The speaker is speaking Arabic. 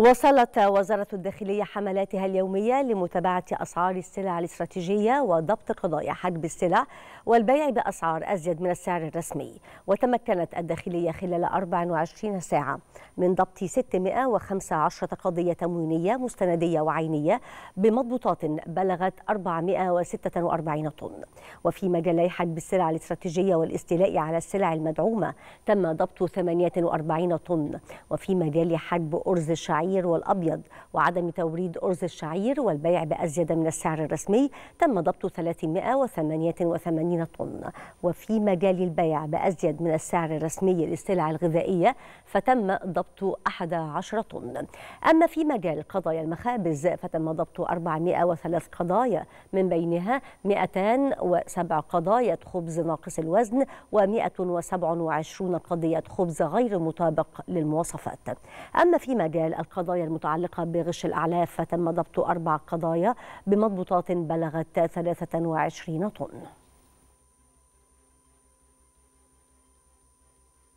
وصلت وزارة الداخلية حملاتها اليومية لمتابعة أسعار السلع الاستراتيجية وضبط قضايا حجب السلع والبيع بأسعار أزيد من السعر الرسمي وتمكنت الداخلية خلال 24 ساعة من ضبط 615 قضية تموينية مستندية وعينية بمضبوطات بلغت 446 طن وفي مجالي حجب السلع الاستراتيجية والاستيلاء على السلع المدعومة تم ضبط 48 طن وفي مجال حجب أرز الشعير الشعير والأبيض وعدم توريد أرز الشعير والبيع بأزيد من السعر الرسمي تم ضبط 388 طن وفي مجال البيع بأزيد من السعر الرسمي للسلع الغذائية فتم ضبط 11 طن أما في مجال قضايا المخابز فتم ضبط 403 قضايا من بينها 207 قضايا خبز ناقص الوزن و127 قضية خبز غير مطابق للمواصفات أما في مجال القضايا القضايا المتعلقة بغش الأعلاف فتم ضبط أربع قضايا بمضبوطات بلغت 23 طن